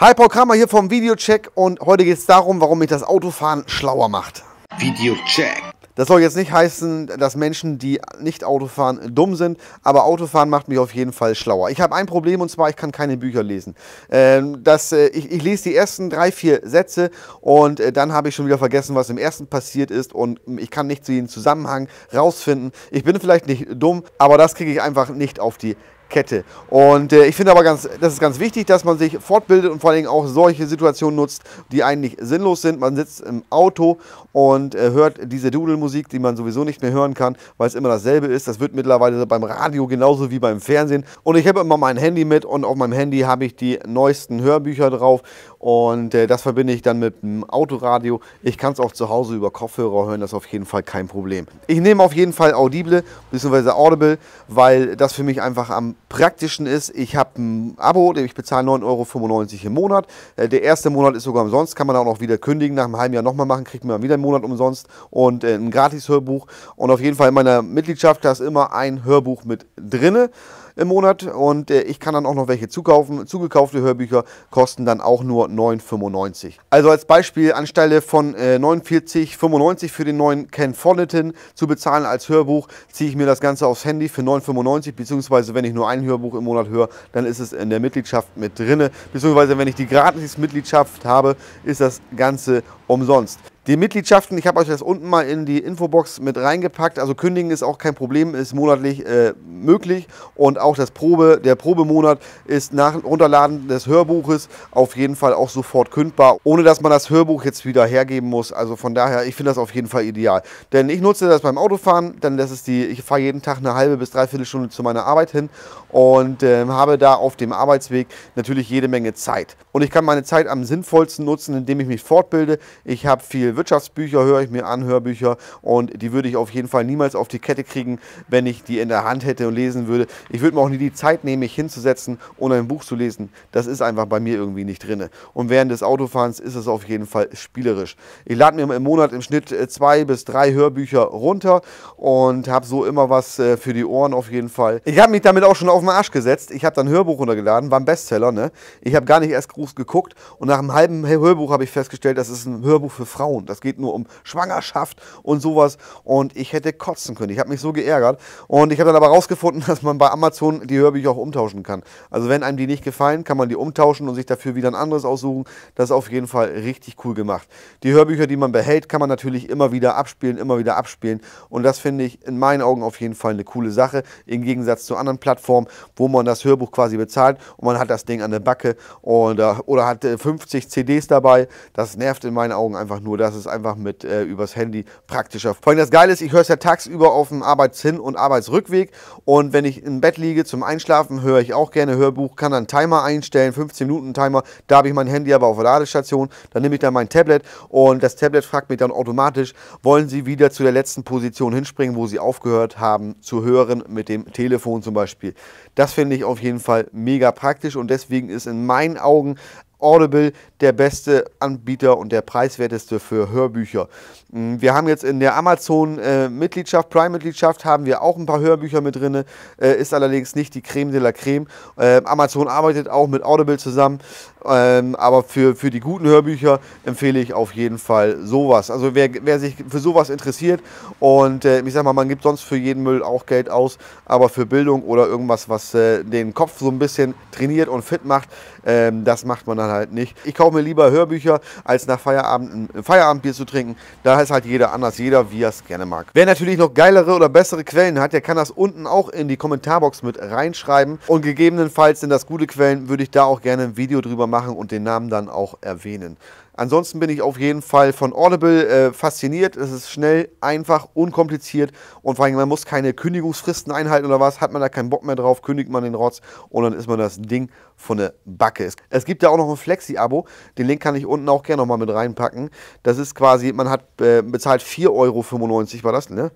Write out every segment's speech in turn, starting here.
Hi, Paul Kramer hier vom Videocheck und heute geht es darum, warum mich das Autofahren schlauer macht. Videocheck. Das soll jetzt nicht heißen, dass Menschen, die nicht Autofahren, dumm sind, aber Autofahren macht mich auf jeden Fall schlauer. Ich habe ein Problem und zwar, ich kann keine Bücher lesen. Ähm, das, äh, ich, ich, lese die ersten drei, vier Sätze und äh, dann habe ich schon wieder vergessen, was im ersten passiert ist und hm, ich kann nicht zu jedem Zusammenhang rausfinden. Ich bin vielleicht nicht dumm, aber das kriege ich einfach nicht auf die Kette. Und äh, ich finde aber ganz, das ist ganz wichtig, dass man sich fortbildet und vor allen Dingen auch solche Situationen nutzt, die eigentlich sinnlos sind. Man sitzt im Auto und äh, hört diese Dudelmusik, die man sowieso nicht mehr hören kann, weil es immer dasselbe ist. Das wird mittlerweile beim Radio genauso wie beim Fernsehen. Und ich habe immer mein Handy mit und auf meinem Handy habe ich die neuesten Hörbücher drauf. Und äh, das verbinde ich dann mit dem Autoradio. Ich kann es auch zu Hause über Kopfhörer hören, das ist auf jeden Fall kein Problem. Ich nehme auf jeden Fall Audible bzw. Audible, weil das für mich einfach am praktischen ist, ich habe ein Abo, ich bezahle 9,95 Euro im Monat. Äh, der erste Monat ist sogar umsonst, kann man auch noch wieder kündigen, nach einem halben Jahr nochmal machen, kriegt man wieder einen Monat umsonst und äh, ein Gratis-Hörbuch. Und auf jeden Fall in meiner Mitgliedschaft, da ist immer ein Hörbuch mit drinne im Monat und äh, ich kann dann auch noch welche zukaufen. Zugekaufte Hörbücher kosten dann auch nur 9,95. Also als Beispiel anstelle von 49,95 äh, für den neuen Ken Follett zu bezahlen als Hörbuch, ziehe ich mir das Ganze aufs Handy für 9,95 beziehungsweise wenn ich nur ein Hörbuch im Monat höre, dann ist es in der Mitgliedschaft mit drinne, beziehungsweise wenn ich die Gratis-Mitgliedschaft habe, ist das Ganze umsonst. Die Mitgliedschaften, ich habe euch das unten mal in die Infobox mit reingepackt. Also kündigen ist auch kein Problem, ist monatlich äh, möglich. Und auch das Probe, der Probemonat ist nach Runterladen des Hörbuches auf jeden Fall auch sofort kündbar, ohne dass man das Hörbuch jetzt wieder hergeben muss. Also von daher, ich finde das auf jeden Fall ideal. Denn ich nutze das beim Autofahren, dann das ist die, ich fahre jeden Tag eine halbe bis dreiviertel Stunde zu meiner Arbeit hin und äh, habe da auf dem Arbeitsweg natürlich jede Menge Zeit. Und ich kann meine Zeit am sinnvollsten nutzen, indem ich mich fortbilde. Ich habe viel Wirtschaftsbücher höre ich mir an, Hörbücher. Und die würde ich auf jeden Fall niemals auf die Kette kriegen, wenn ich die in der Hand hätte und lesen würde. Ich würde mir auch nie die Zeit nehmen, mich hinzusetzen und ein Buch zu lesen. Das ist einfach bei mir irgendwie nicht drin. Und während des Autofahrens ist es auf jeden Fall spielerisch. Ich lade mir im Monat im Schnitt äh, zwei bis drei Hörbücher runter und habe so immer was äh, für die Ohren auf jeden Fall. Ich habe mich damit auch schon auf den Arsch gesetzt. Ich habe dann ein Hörbuch runtergeladen, war ein Bestseller. Ne? Ich habe gar nicht erst groß geguckt und nach einem halben Hörbuch habe ich festgestellt, das ist ein Hörbuch für Frauen. Hormon. Das geht nur um Schwangerschaft und sowas. Und ich hätte kotzen können. Ich habe mich so geärgert. Und ich habe dann aber herausgefunden, dass man bei Amazon die Hörbücher auch umtauschen kann. Also wenn einem die nicht gefallen, kann man die umtauschen und sich dafür wieder ein anderes aussuchen. Das ist auf jeden Fall richtig cool gemacht. Die Hörbücher, die man behält, kann man natürlich immer wieder abspielen, immer wieder abspielen. Und das finde ich in meinen Augen auf jeden Fall eine coole Sache. Im Gegensatz zu anderen Plattformen, wo man das Hörbuch quasi bezahlt und man hat das Ding an der Backe und, äh, oder hat 50 äh, CDs dabei. Das nervt in meinen Augen einfach nur. Das dass es einfach mit äh, übers Handy praktischer. Vor allem das Geile ist, ich höre es ja tagsüber auf dem Arbeitshin- und Arbeitsrückweg und wenn ich im Bett liege zum Einschlafen, höre ich auch gerne Hörbuch, kann dann Timer einstellen, 15 Minuten Timer, da habe ich mein Handy aber auf der Ladestation, dann nehme ich dann mein Tablet und das Tablet fragt mich dann automatisch, wollen Sie wieder zu der letzten Position hinspringen, wo Sie aufgehört haben zu hören mit dem Telefon zum Beispiel. Das finde ich auf jeden Fall mega praktisch und deswegen ist in meinen Augen Audible der beste Anbieter und der preiswerteste für Hörbücher. Mm, wir haben jetzt in der Amazon-Mitgliedschaft, äh, Prime-Mitgliedschaft, haben wir auch ein paar Hörbücher mit drin, äh, ist allerdings nicht die Creme de la Creme. Ähm, Amazon arbeitet auch mit Audible zusammen, ähm, aber für, für die guten Hörbücher empfehle ich auf jeden Fall sowas. Also wer, wer sich für sowas interessiert und äh, ich sag mal, man gibt sonst für jeden Müll auch Geld aus, aber für Bildung oder irgendwas, was den Kopf so ein bisschen trainiert und fit macht, ähm, das macht man dann halt nicht. Ich kaufe auch mir lieber Hörbücher, als nach Feierabend ein Feierabendbier zu trinken. Da ist halt jeder anders, jeder wie er es gerne mag. Wer natürlich noch geilere oder bessere Quellen hat, der kann das unten auch in die Kommentarbox mit reinschreiben. Und gegebenenfalls sind das gute Quellen, würde ich da auch gerne ein Video drüber machen und den Namen dann auch erwähnen. Ansonsten bin ich auf jeden Fall von Audible äh, fasziniert. Es ist schnell, einfach, unkompliziert und vor allem, man muss keine Kündigungsfristen einhalten oder was. Hat man da keinen Bock mehr drauf, kündigt man den Rotz und dann ist man das Ding von der Backe. Es gibt ja auch noch ein Flexi-Abo. Den Link kann ich unten auch gerne nochmal mit reinpacken. Das ist quasi, man hat äh, bezahlt 4,95 Euro war das, ne?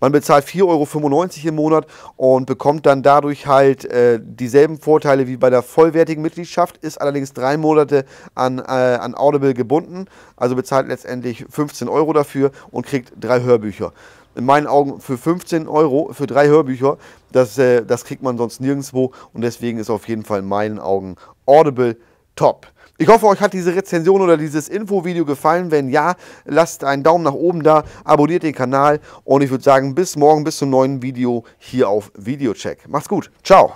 Man bezahlt 4,95 Euro im Monat und bekommt dann dadurch halt äh, dieselben Vorteile wie bei der vollwertigen Mitgliedschaft, ist allerdings drei Monate an, äh, an Audible gebunden, also bezahlt letztendlich 15 Euro dafür und kriegt drei Hörbücher. In meinen Augen für 15 Euro für drei Hörbücher, das, äh, das kriegt man sonst nirgendwo und deswegen ist auf jeden Fall in meinen Augen Audible top. Ich hoffe, euch hat diese Rezension oder dieses Infovideo gefallen. Wenn ja, lasst einen Daumen nach oben da, abonniert den Kanal und ich würde sagen, bis morgen, bis zum neuen Video hier auf Videocheck. Macht's gut. Ciao.